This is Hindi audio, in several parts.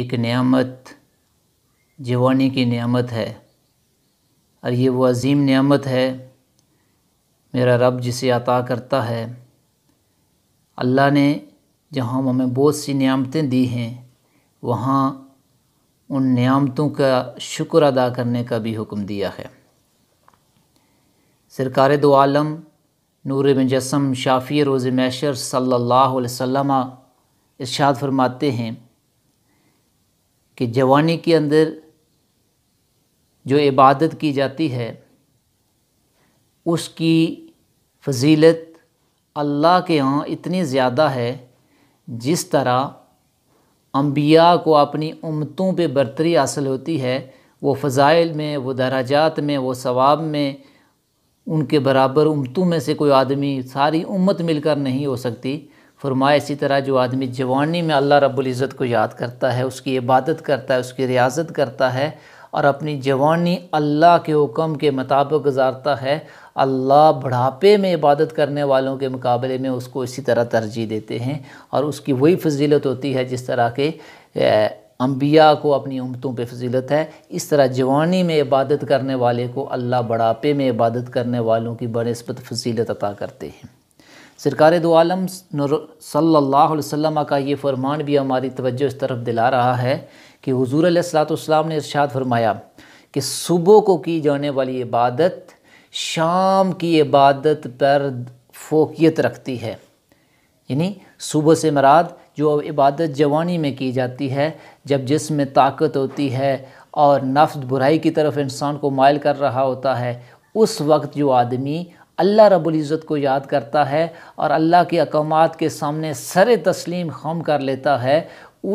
एक नियामत जवानी की नियामत है और ये वो अजीम नियामत है मेरा रब जिसे अता करता है अल्लाह ने जहाँ हमें बहुत सी नियामतें दी हैं वहाँ उन नियामतों का शुक्र अदा करने का भी हुक्म दिया है सरकार दो आलम नूर मजस्म शाफ़ी रोज़ मैशर सल्लल्लाहु अलैहि वसल्लम इरशाद फरमाते हैं कि जवानी के अंदर जो इबादत की जाती है उसकी फजीलत अल्लाह के यहाँ इतनी ज़्यादा है जिस तरह अम्बिया को अपनी उमतों पे बरतरी हासिल होती है वो फ़ज़ाइल में वो दराजात में वो सवाब में उनके बराबर उमतों में से कोई आदमी सारी उम्मत मिलकर नहीं हो सकती फरमाया इसी तरह जो आदमी जवानी में अल्लाह रब्ज़त को याद करता है उसकी इबादत करता है उसकी रियाजत करता है और अपनी जवानी अल्लाह के हुक्म के मुताबिक गुजारता है अल्लाह बढ़ापे में इबादत करने वालों के मुकाबले में उसको इसी तरह तरजीह देते हैं और उसकी वही फजीलत होती है जिस तरह के अम्बिया को अपनी उमतों पे फजीलत है इस तरह जवानी में इबादत करने वाले को अल्लाह बढ़ापे में इबादत करने वालों की बनस्बत फजीलत अता करते हैं सरकार दो आलम सल्लल्लाहु अलैहि वसल्लम का ये फरमान भी हमारी तवज्जो इस तरफ दिला रहा है कि हज़ूर सलाम ने इरशाद फरमाया कि सुबह को की जाने वाली इबादत शाम की इबादत पर फोकियत रखती है यानी सुबह से मराद जो इबादत जवानी में की जाती है जब जिसम में ताकत होती है और नफ्स बुराई की तरफ इंसान को मायल कर रहा होता है उस वक्त जो आदमी अल्लाह रबुल्ज़त को याद करता है और अल्लाह के अकमात के सामने सर तस्लीम खम कर लेता है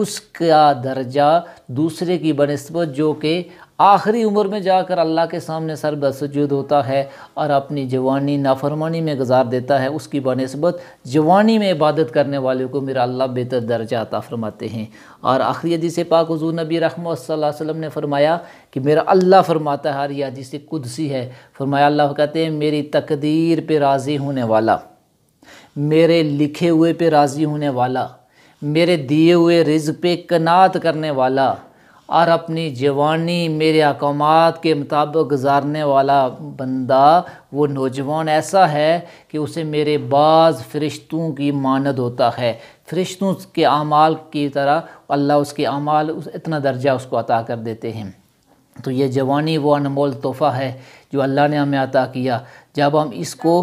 उसका दर्जा दूसरे की बनस्बत जो कि आखिरी उम्र में जाकर अल्लाह के सामने सर बसजूद होता है और अपनी जवानी नाफरमानी में गुजार देता है उसकी बनस्बत जवानी में इबादत करने वाले को मेरा अल्लाह बेहतर दर्जा अता फ़रमाते हैं और आखिरी से पाक हजू नबी रहमतम ने फ़रमाया कि मेरा अल्लाह फ़रमाता है हर यह हदीस कुदसी है फ़रमाया अल्लाह कहते हैं मेरी तकदीर पर राज़ी होने वाला मेरे लिखे हुए पे राज़ी होने वाला मेरे दिए हुए रिज पे कनात करने वाला और अपनी जवानी मेरे अहकाम के मुताबिक गुजारने वाला बंदा वो नौजवान ऐसा है कि उसे मेरे बाज़ फरिश्तों की मानद होता है फरिश्तों के अमाल की तरह अल्लाह उसके अमाल उस इतना दर्जा उसको अता कर देते हैं तो ये जवानी वो अनमोल तोहफ़ा है जो अल्लाह ने हमें अता किया जब हम इसको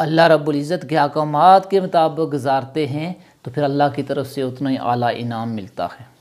अल्लाह रबुल्ज़त के अहकाम के मुताबिक गुजारते हैं तो फिर अल्लाह की तरफ से उतना ही अली इनाम मिलता है